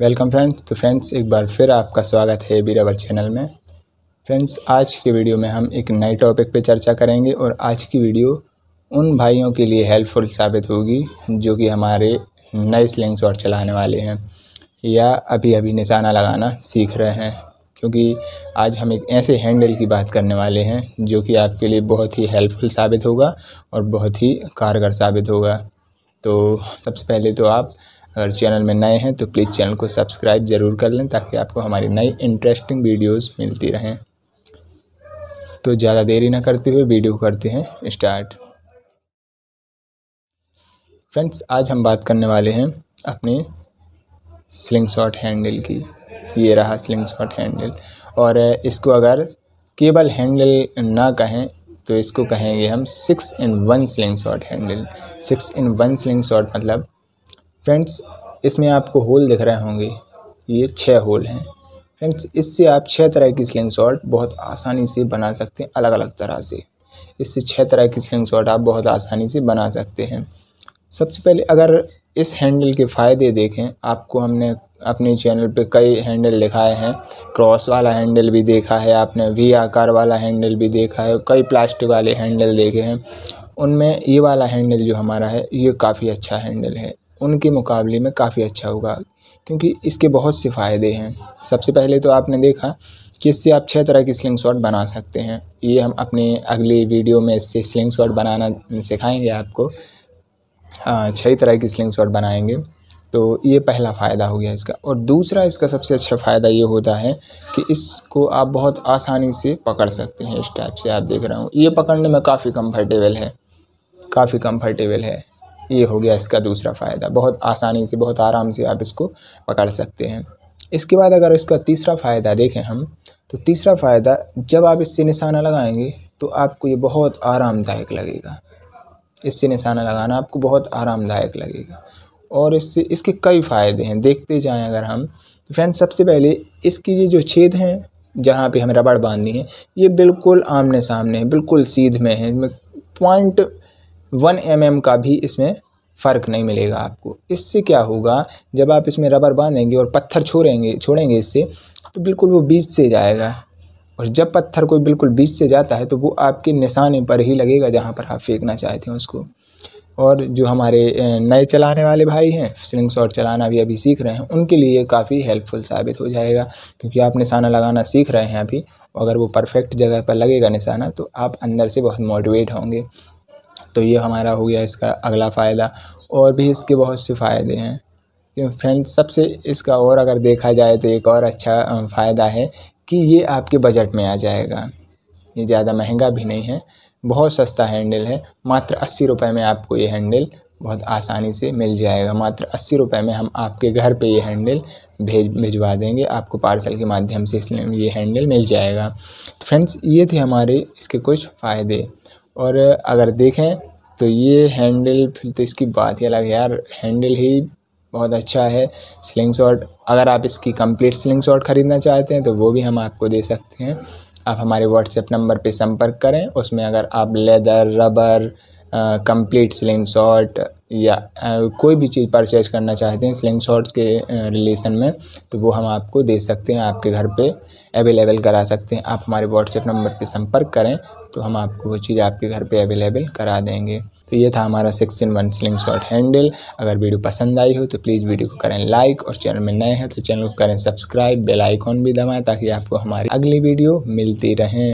welcome friends तो friends एक बार फिर आपका स्वागत है बी रबर चैनल में फ्रेंड्स आज के वीडियो में हम एक नए टॉपिक पे चर्चा करेंगे और आज की वीडियो उन भाइयों के लिए हेल्पफुल साबित होगी जो कि हमारे नए स्लिंग शॉट चलाने वाले हैं या अभी अभी निशाना लगाना सीख रहे हैं क्योंकि आज हम एक ऐसे हैंडल की बात करने वाले हैं जो कि आपके लिए बहुत ही हेल्पफुल साबित होगा और बहुत ही कारगर साबित होगा तो सबसे पहले तो आप अगर चैनल में नए हैं तो प्लीज़ चैनल को सब्सक्राइब ज़रूर कर लें ताकि आपको हमारी नई इंटरेस्टिंग वीडियोज़ मिलती रहें तो ज़्यादा देरी ना करते हुए वीडियो करते हैं स्टार्ट फ्रेंड्स आज हम बात करने वाले हैं अपने स्लिंग शॉट हैंडल की ये रहा स्लिंग शॉट हैंडल और इसको अगर केबल हैंडल ना कहें तो इसको कहेंगे हम six in one sling shot handle six in one sling shot मतलब फ्रेंड्स इसमें आपको होल दिख रहे होंगे ये छः होल हैं फ्रेंड्स इससे आप छः तरह की स्लिंग शॉट बहुत आसानी से बना सकते हैं अलग अलग तरह से इससे छः तरह की स्लिंग शॉट आप बहुत आसानी से बना सकते हैं सबसे पहले अगर इस हैंडल के फ़ायदे देखें आपको हमने अपने चैनल पे कई हैंडल दिखाए हैं क्रॉस वाला हैंडल भी देखा है आपने वी आकार वाला हैंडल भी देखा है कई प्लास्टिक वाले हैंडल देखे हैं उनमें ये वाला हैंडल जो हमारा है ये काफ़ी अच्छा हैंडल है उनके मुकाबले में काफ़ी अच्छा होगा क्योंकि इसके बहुत से फ़ायदे हैं सबसे पहले तो आपने देखा कि इससे आप छः तरह की स्लिंग शॉट बना सकते हैं ये हम अपने अगले वीडियो में इससे स्लिंग शॉट बनाना सिखाएंगे आपको छः तरह की स्लिंग शॉट बनाएंगे तो ये पहला फ़ायदा हो गया इसका और दूसरा इसका सबसे अच्छा फ़ायदा ये होता है कि इसको आप बहुत आसानी से पकड़ सकते हैं इस टाइप से आप देख रहे हो ये पकड़ने में काफ़ी कम्फर्टेबल है काफ़ी कम्फर्टेबल है ये हो गया इसका दूसरा फ़ायदा बहुत आसानी से बहुत आराम से आप इसको पकड़ सकते हैं इसके बाद अगर इसका तीसरा फ़ायदा देखें हम तो तीसरा फ़ायदा जब आप इससे निशाना लगाएंगे तो आपको ये बहुत आरामदायक लगेगा इससे निशाना लगाना आपको बहुत आरामदायक लगेगा और इससे इसके कई फ़ायदे हैं देखते जाएं अगर हम तो फ्रेंड्स सबसे पहले इसकी ये जो छेद हैं जहाँ पे हमें रबड़ बांधनी है ये बिल्कुल आमने सामने बिल्कुल सीध में है पॉइंट वन एम का भी इसमें फ़र्क नहीं मिलेगा आपको इससे क्या होगा जब आप इसमें रबर बांधेंगे और पत्थर छोड़ेंगे छोड़ेंगे इससे तो बिल्कुल वो बीच से जाएगा और जब पत्थर कोई बिल्कुल बीच से जाता है तो वो आपके निशाने पर ही लगेगा जहाँ पर आप फेंकना चाहते हैं उसको और जो हमारे नए चलाने वाले भाई हैं स्लिंग शॉट चलाना भी अभी सीख रहे हैं उनके लिए काफ़ी हेल्पफुल साबित हो जाएगा क्योंकि आप निशाना लगाना सीख रहे हैं अभी अगर वो परफेक्ट जगह पर लगेगा निशाना तो आप अंदर से बहुत मोटिवेट होंगे तो ये हमारा हो गया इसका अगला फ़ायदा और भी इसके बहुत से फ़ायदे हैं फ्रेंड्स सबसे इसका और अगर देखा जाए तो एक और अच्छा फ़ायदा है कि ये आपके बजट में आ जाएगा ये ज़्यादा महंगा भी नहीं है बहुत सस्ता हैंडल है मात्र अस्सी रुपये में आपको ये हैंडल बहुत आसानी से मिल जाएगा मात्र अस्सी रुपये में हम आपके घर पे ये हैंडल भेज भिजवा देंगे आपको पार्सल के माध्यम से इसलिए ये हैंडल मिल जाएगा तो फ्रेंड्स ये थे हमारे इसके कुछ फ़ायदे और अगर देखें तो ये हैंडल फिर तो इसकी बात ही अलग है यार हैंडल ही बहुत अच्छा है स्लिंग शॉट अगर आप इसकी कंप्लीट स्लिंग शॉट ख़रीदना चाहते हैं तो वो भी हम आपको दे सकते हैं आप हमारे व्हाट्सएप नंबर पे संपर्क करें उसमें अगर आप leather rubber complete slingshot या आ, कोई भी चीज़ परचेज करना चाहते हैं स्लिंग शॉट के रिलेशन में तो वो हम आपको दे सकते हैं आपके घर पर अवेलेबल करा सकते हैं आप हमारे व्हाट्सएप नंबर पर संपर्क करें तो हम आपको वो चीज़ आपके घर पर अवेलेबल करा देंगे तो ये था हमारा section one sling shot handle अगर वीडियो पसंद आई हो तो प्लीज़ वीडियो को करें लाइक और चैनल में नए हैं तो चैनल को करें सब्सक्राइब बेल आइकॉन भी दबाएं ताकि आपको हमारी अगली वीडियो मिलती रहें